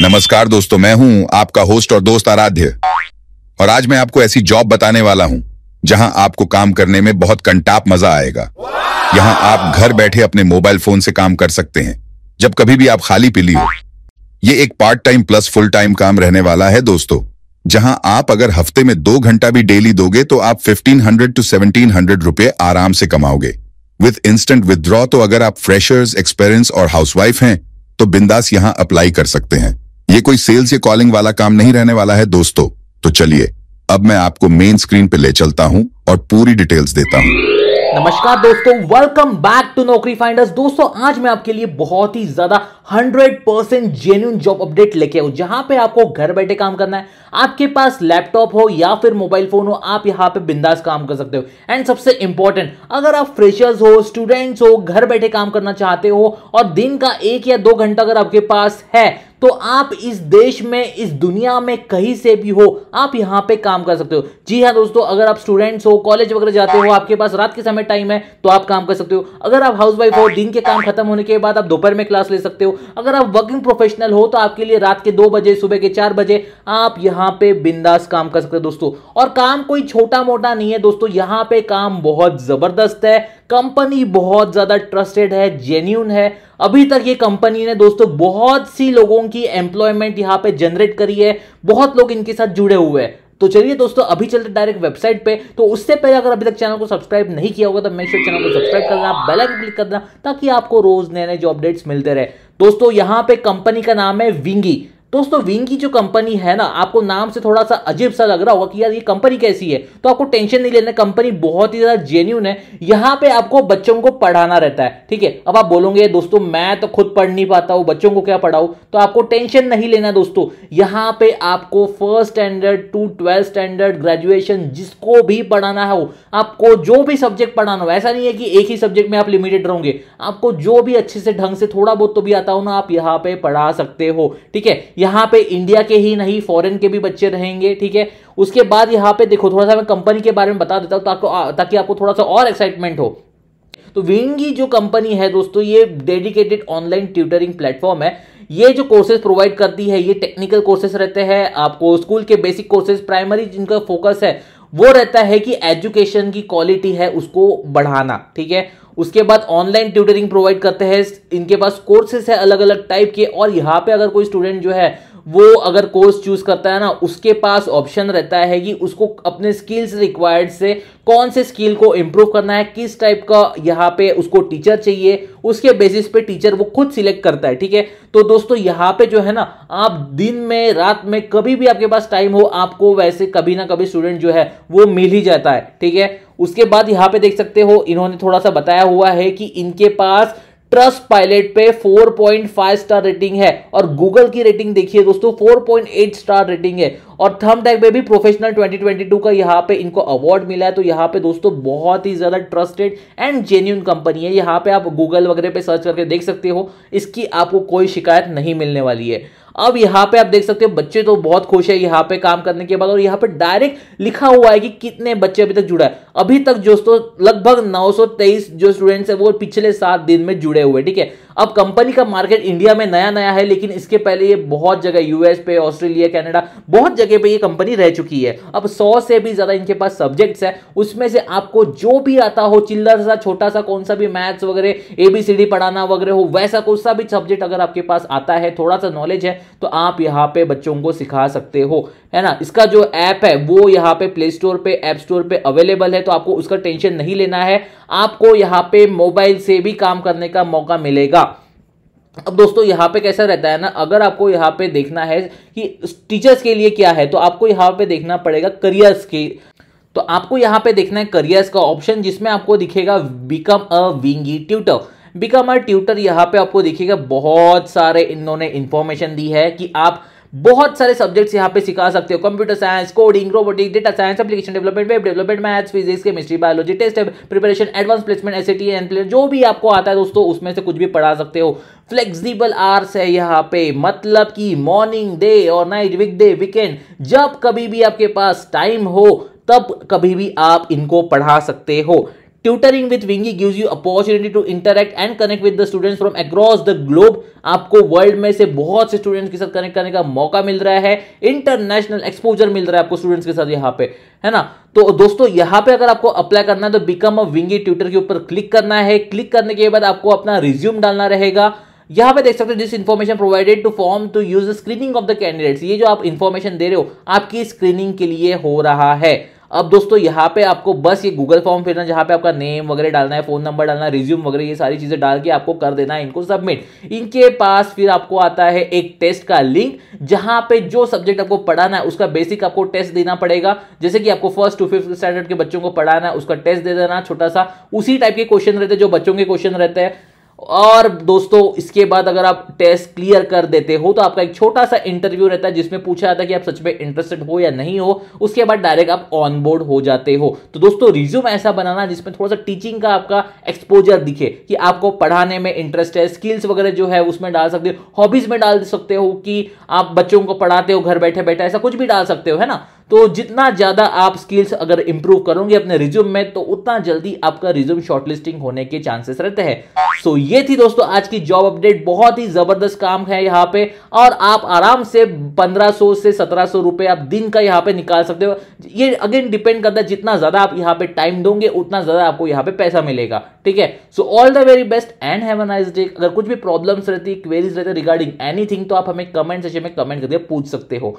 नमस्कार दोस्तों मैं हूं आपका होस्ट और दोस्त आराध्य और आज मैं आपको ऐसी जॉब बताने वाला हूं जहां आपको काम करने में बहुत कंटाप मजा आएगा यहां आप घर बैठे अपने मोबाइल फोन से काम कर सकते हैं जब कभी भी आप खाली पिली हो ये एक part time plus full time काम रहने वाला है दोस्तों जहां आप अगर हफ्ते में दो घंटा भी डेली दोगे तो आप 1500 टू 1700 रुपए आराम से कमाओगे विद इंस्टेंट विदड्रॉ तो अगर आप फ्रेशर्स एक्सपेरियंस और हाउसवाइफ हैं तो बिंदास यहां अप्लाई कर सकते हैं ये कोई सेल्स या कॉलिंग वाला काम नहीं रहने वाला है दोस्तों तो चलिए अब मैं आपको मेन स्क्रीन पे ले चलता हूँ और पूरी डिटेल्स देता हूँ नमस्कार दोस्तों welcome back to Naukri finders दोस्तों आज मैं आपके लिए बहुत ही ज्यादा 100 परसेंट जेन्यून जॉब अपडेट लेके आऊँ जहां पे आपको घर बैठे काम करना है आपके पास लैपटॉप हो या फिर मोबाइल फोन हो आप यहां पे बिंदास काम कर सकते हो एंड सबसे इंपॉर्टेंट अगर आप फ्रेशर्स हो स्टूडेंट्स हो घर बैठे काम करना चाहते हो और दिन का एक या दो घंटा अगर आपके पास है तो आप इस देश में इस दुनिया में कहीं से भी हो आप यहाँ पे काम कर सकते हो जी हाँ दोस्तों अगर आप स्टूडेंट्स हो कॉलेज वगैरह जाते हो आपके पास रात के समय टाइम है तो आप काम कर सकते हो अगर आप हाउस वाइफ हो दिन के काम खत्म होने के बाद आप दोपहर में क्लास ले सकते हो अगर आप वर्किंग प्रोफेशनल हो तो आपके लिए रात के दो बजे सुबह के चार बजे आप यहाँ पे बिंदास काम कर सकते हो दोस्तों और काम कोई छोटा मोटा नहीं है दोस्तों यहाँ पे काम बहुत जबरदस्त है कंपनी बहुत ज़्यादा ट्रस्टेड है जेन्यून है अभी तक ये कंपनी ने दोस्तों बहुत सी लोगों की एम्प्लॉयमेंट यहाँ पे जनरेट करी है बहुत लोग इनके साथ जुड़े हुए हैं तो चलिए दोस्तों अभी चलते डायरेक्ट वेबसाइट पे तो उससे पहले अगर अभी तक चैनल को सब्सक्राइब नहीं किया होगा तो मेक श्योर चैनल को सब्सक्राइब कर देना बेल आइकन क्लिक कर देना ताकि आपको रोज नए नए जो अपडेट्स मिलते रहे दोस्तों यहां पे कंपनी का नाम है विंगी दोस्तों विंग तो की जो कंपनी है ना आपको नाम से थोड़ा सा अजीब सा लग रहा होगा कि यार ये कंपनी कैसी है तो आपको टेंशन नहीं लेना कंपनी बहुत ही ज्यादा जेन्यून है यहाँ पे आपको बच्चों को पढ़ाना रहता है ठीक है अब आप बोलोगे दोस्तों मैं तो खुद पढ़ नहीं पाता हूँ बच्चों को क्या पढ़ाऊ तो आपको टेंशन नहीं लेना दोस्तों यहाँ पे आपको first standard to twelfth standard graduation जिसको भी पढ़ाना हो आपको जो भी सब्जेक्ट पढ़ाना हो ऐसा नहीं है कि एक ही सब्जेक्ट में आप लिमिटेड रहोगे आपको जो भी अच्छे से ढंग से थोड़ा बहुत तो भी आता हो ना आप यहाँ पे पढ़ा सकते हो ठीक है यहाँ पे इंडिया के ही नहीं फॉरेन के भी बच्चे रहेंगे ठीक है उसके बाद यहाँ पे देखो थोड़ा सा मैं कंपनी के बारे में बता देता हूँ ताकि ताकि आपको थोड़ा सा और एक्साइटमेंट हो तो विंगी जो कंपनी है दोस्तों ये डेडिकेटेड ऑनलाइन ट्यूटरिंग प्लेटफॉर्म है ये जो कोर्सेज प्रोवाइड करती है ये टेक्निकल कोर्सेज रहते हैं आपको स्कूल के बेसिक कोर्सेज प्राइमरी जिनका फोकस है वो रहता है कि एजुकेशन की क्वालिटी है उसको बढ़ाना ठीक है उसके बाद ऑनलाइन ट्यूटरिंग प्रोवाइड करते हैं इनके पास कोर्सेस है अलग अलग टाइप के और यहाँ पे अगर कोई स्टूडेंट जो है वो अगर कोर्स चूज करता है ना उसके पास ऑप्शन रहता है कि उसको अपने स्किल्स रिक्वायर्ड से कौन से स्किल को इम्प्रूव करना है किस टाइप का यहाँ पे उसको टीचर चाहिए उसके बेसिस पे टीचर वो खुद सिलेक्ट करता है ठीक है तो दोस्तों यहाँ पे जो है ना आप दिन में रात में कभी भी आपके पास टाइम हो आपको वैसे कभी ना कभी स्टूडेंट जो है वो मिल ही जाता है ठीक है उसके बाद यहाँ पे देख सकते हो इन्होंने थोड़ा सा बताया हुआ है कि इनके पास ट्रस्ट पायलट पे 4.5 स्टार रेटिंग है और गूगल की रेटिंग देखिए दोस्तों 4.8 स्टार रेटिंग है और थम टैग पे भी प्रोफेशनल 2022 का यहाँ पे इनको अवार्ड मिला है तो यहाँ पे दोस्तों बहुत ही ज़्यादा ट्रस्टेड एंड जेन्यून कंपनी है यहाँ पे आप गूगल वगैरह पे सर्च करके देख सकते हो इसकी आपको कोई शिकायत नहीं मिलने वाली है अब यहाँ पे आप देख सकते हो बच्चे तो बहुत खुश है यहाँ पे काम करने के बाद और यहाँ पे डायरेक्ट लिखा हुआ है कि कितने बच्चे अभी तक जुड़ा है अभी तक दोस्तों लगभग 923 जो स्टूडेंट्स है वो पिछले सात दिन में जुड़े हुए ठीक है अब कंपनी का मार्केट इंडिया में नया नया है लेकिन इसके पहले ये बहुत जगह यूएस पे ऑस्ट्रेलिया कैनेडा बहुत जगह पे ये कंपनी रह चुकी है अब सौ से भी ज्यादा इनके पास सब्जेक्ट्स है उसमें से आपको जो भी आता हो चिल्लर सा छोटा सा कौन सा भी मैथ्स वगैरह एबीसीडी पढ़ाना वगैरह हो वैसा कौन सा भी सब्जेक्ट अगर आपके पास आता है थोड़ा सा नॉलेज है तो आप यहाँ पे बच्चों को सिखा सकते हो है ना इसका जो ऐप है वो यहाँ पे प्ले स्टोर पे ऐप स्टोर पे अवेलेबल है तो आपको उसका टेंशन नहीं लेना है आपको यहाँ पे मोबाइल से भी काम करने का मौका मिलेगा अब दोस्तों यहाँ पे कैसा रहता है ना अगर आपको यहाँ पे देखना है कि टीचर्स के लिए क्या है तो आपको यहाँ पे देखना पड़ेगा करियर्स के तो आपको यहाँ पे देखना है करियर्स का ऑप्शन जिसमें आपको दिखेगा become a Wingie tutor become our tutor यहाँ पे आपको देखिएगा बहुत सारे इन्होंने इन्फॉर्मेशन दी है कि आप बहुत सारे सब्जेक्ट्स यहाँ पे सिखा सकते हो computer science coding robotic data science application development web development maths physics chemistry biology test preparation advance placement एस एन जो भी आपको आता है दोस्तों उसमें से कुछ भी पढ़ा सकते हो फ्लेक्सिबल आर्स है यहाँ पे मतलब कि मॉर्निंग डे और नाइट वीकडे वीकेंड जब कभी भी आपके पास टाइम हो तब कभी भी आप इनको पढ़ा सकते हो tutoring with Wingie gives you opportunity to interact and connect with the students from across the globe आपको वर्ल्ड में से बहुत से स्टूडेंट्स के साथ कनेक्ट करने का मौका मिल रहा है इंटरनेशनल एक्सपोजर मिल रहा है आपको स्टूडेंट्स के साथ यहाँ पे है ना तो दोस्तों यहाँ पे अगर आपको अप्लाई करना है तो बिकम अ विंगी ट्यूटर के ऊपर क्लिक करना है क्लिक करने के बाद आपको अपना रिज्यूम डालना रहेगा यहाँ पे देख सकते हो this information provided to form to use the screening of the candidates ये जो आप इन्फॉर्मेशन दे रहे हो आपकी स्क्रीनिंग के लिए हो रहा है अब दोस्तों यहाँ पे आपको बस ये गूगल फॉर्म फिर जहाँ पे आपका नेम वगैरह डालना है फोन नंबर डालना है रिज्यूम वगैरह ये सारी चीज़ें डाल के आपको कर देना है इनको सबमिट इनके पास फिर आपको आता है एक टेस्ट का लिंक जहाँ पे जो सब्जेक्ट आपको पढ़ाना है उसका बेसिक आपको टेस्ट देना पड़ेगा जैसे कि आपको फर्स्ट टू फिफ्थ स्टैंडर्ड के बच्चों को पढ़ाना है उसका टेस्ट दे देना छोटा सा उसी टाइप के क्वेश्चन रहते हैं जो बच्चों के क्वेश्चन रहते हैं और दोस्तों इसके बाद अगर आप टेस्ट क्लियर कर देते हो तो आपका एक छोटा सा इंटरव्यू रहता है जिसमें पूछा जाता है कि आप सच में इंटरेस्टेड हो या नहीं हो उसके बाद डायरेक्ट आप ऑन बोर्ड हो जाते हो तो दोस्तों रिज्यूम ऐसा बनाना जिसमें थोड़ा सा टीचिंग का आपका एक्सपोजर दिखे कि आपको पढ़ाने में इंटरेस्ट है स्किल्स वगैरह जो है उसमें डाल सकते हो हॉबीज में डाल सकते हो कि आप बच्चों को पढ़ाते हो घर बैठे बैठे ऐसा कुछ भी डाल सकते हो है ना तो जितना ज़्यादा आप स्किल्स अगर इंप्रूव करोगे अपने रिज्यूम में तो उतना जल्दी आपका रिज्यूम शॉर्टलिस्टिंग होने के चांसेस रहते हैं सो so, ये थी दोस्तों आज की जॉब अपडेट बहुत ही ज़बरदस्त काम है यहाँ पे और आप आराम से 1500 से 1700 रुपए आप दिन का यहाँ पे निकाल सकते हो ये अगेन डिपेंड करता है जितना ज़्यादा आप यहाँ पे टाइम दोगे उतना ज़्यादा आपको यहाँ पे पैसा मिलेगा ठीक है so all the very best and have nice day अगर कुछ भी प्रॉब्लम्स रहती क्वेरीज रहती रिगार्डिंग एनीथिंग तो आप हमें कमेंट सेशन में कमेंट करके पूछ सकते हो